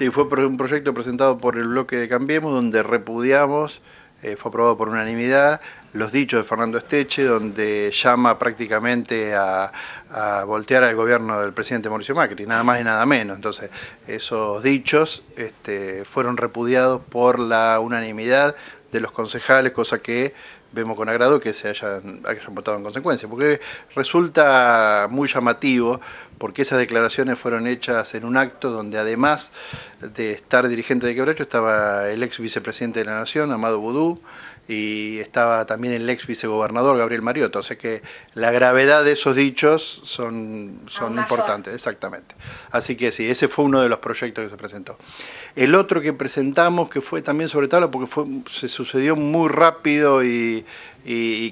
Sí, fue un proyecto presentado por el bloque de Cambiemos, donde repudiamos, eh, fue aprobado por unanimidad, los dichos de Fernando Esteche, donde llama prácticamente a, voltear al gobierno del presidente Mauricio Macri, nada más y nada menos. Entonces, esos dichos este, fueron repudiados por la unanimidad de los concejales, cosa que vemos con agrado que se hayan, votado en consecuencia, porque resulta muy llamativo, porque esas declaraciones fueron hechas en un acto donde además de estar dirigente de Quebracho estaba el ex vicepresidente de la Nación, Amado Boudou, y estaba también el ex vicegobernador Gabriel Mariotto, o sea que la gravedad de esos dichos son, son importantes, exactamente. Así que sí, ese fue uno de los proyectos que se presentó. El otro que presentamos, que fue también sobre tabla, porque fue, se sucedió muy rápido y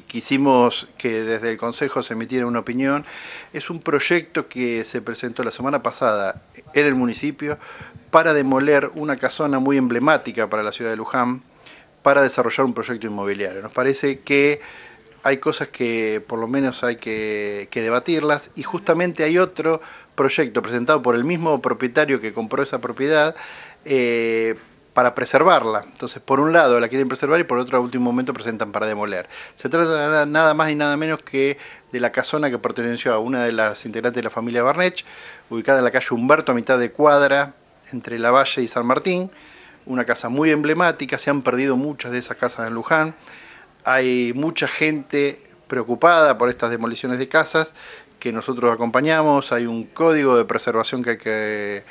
quisimos que desde el Consejo se emitiera una opinión, es un proyecto que se presentó la semana pasada en el municipio para demoler una casona muy emblemática para la ciudad de Luján, para desarrollar un proyecto inmobiliario. Nos parece que hay cosas que por lo menos hay que, debatirlas y justamente hay otro proyecto presentado por el mismo propietario que compró esa propiedad eh, para preservarla. Entonces, por un lado la quieren preservar y por otro a último momento presentan para demoler. Se trata nada más y nada menos que de la casona que perteneció a una de las integrantes de la familia Barnech, ubicada en la calle Humberto a mitad de cuadra entre La Valle y San Martín una casa muy emblemática, se han perdido muchas de esas casas en Luján, hay mucha gente preocupada por estas demoliciones de casas que nosotros acompañamos, hay un código de preservación que hay que,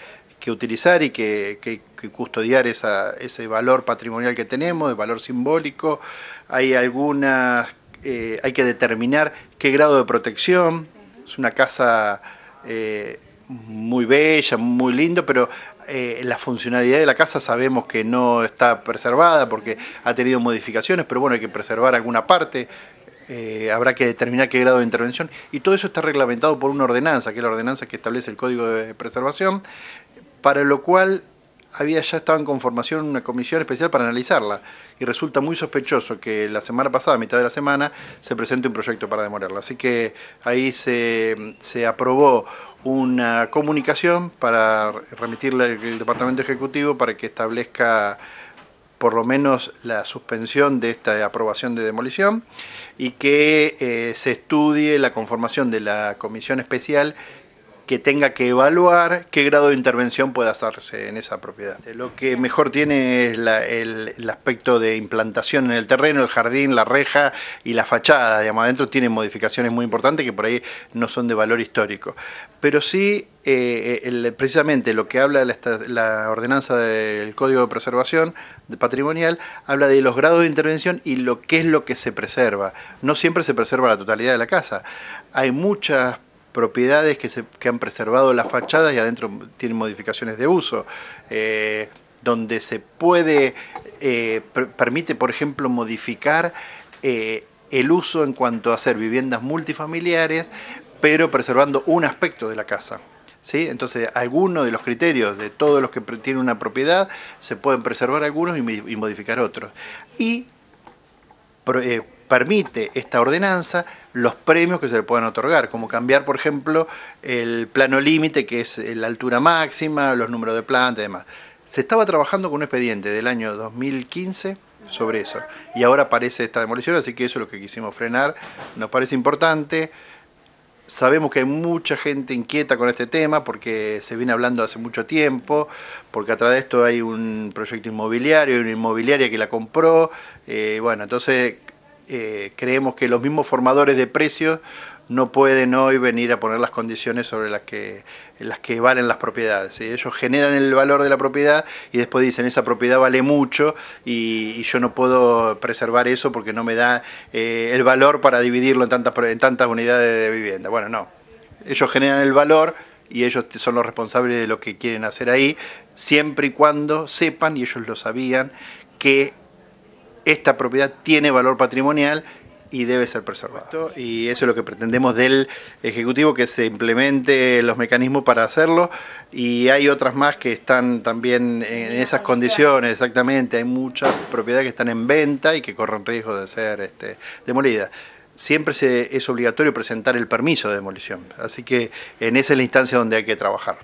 utilizar y que, que, que custodiar ese valor patrimonial que tenemos, el valor simbólico, hay algunas, eh, hay que determinar qué grado de protección, es una casa... Eh, muy bella, muy lindo, pero eh, la funcionalidad de la casa sabemos que no está preservada porque ha tenido modificaciones, pero bueno, hay que preservar alguna parte, eh, habrá que determinar qué grado de intervención, y todo eso está reglamentado por una ordenanza, que es la ordenanza que establece el Código de Preservación, para lo cual había ya estaba en conformación una comisión especial para analizarla y resulta muy sospechoso que la semana pasada, a mitad de la semana, se presente un proyecto para demorarla. Así que ahí se, se aprobó una comunicación para remitirle al Departamento Ejecutivo para que establezca por lo menos la suspensión de esta aprobación de demolición y que eh, se estudie la conformación de la comisión especial que tenga que evaluar qué grado de intervención puede hacerse en esa propiedad. Eh, lo que mejor tiene es el, aspecto de implantación en el terreno, el jardín, la reja y la fachada. Digamos, adentro tiene modificaciones muy importantes que por ahí no son de valor histórico. Pero sí, eh, eh, precisamente lo que habla la, ordenanza del Código de Preservación Patrimonial, habla de los grados de intervención y lo que es lo que se preserva. No siempre se preserva la totalidad de la casa. Hay muchas propiedades que, se, han preservado las fachadas y adentro tienen modificaciones de uso. Eh, donde se puede, eh, permite, por ejemplo, modificar eh, el uso en cuanto a hacer viviendas multifamiliares, pero preservando un aspecto de la casa. ¿Sí? Entonces, algunos de los criterios de todos los que tiene una propiedad, se pueden preservar algunos y, modificar otros. Y permite esta ordenanza los premios que se le puedan otorgar, como cambiar, por ejemplo, el plano límite, que es eh, la altura máxima, los números de plantas y demás. Se estaba trabajando con un expediente del año 2015 sobre eso, y ahora aparece esta demolición, así que eso es lo que quisimos frenar, nos parece importante. Sabemos que hay mucha gente inquieta con este tema porque se viene hablando hace mucho tiempo, porque a través de esto hay un proyecto inmobiliario, una inmobiliaria que la compró, eh, bueno, entonces eh, creemos que los mismos formadores de precios no pueden hoy venir a poner las condiciones sobre las que, las que valen las propiedades. Ellos generan el valor de la propiedad y después dicen, esa propiedad vale mucho y, yo no puedo preservar eso porque no me da eh, el valor para dividirlo en tantas, en tantas unidades de vivienda. Bueno, no. Ellos generan el valor y ellos son los responsables de lo que quieren hacer ahí, siempre y cuando sepan, y ellos lo sabían, que esta propiedad tiene valor patrimonial y debe ser preservado. Y eso es lo que pretendemos del Ejecutivo, que se implemente los mecanismos para hacerlo. Y hay otras más que están también en esas condiciones, exactamente. Hay muchas propiedades que están en venta y que corren riesgo de ser este, demolidas. Siempre es obligatorio presentar el permiso de demolición. Así que en esa es la instancia donde hay que trabajar.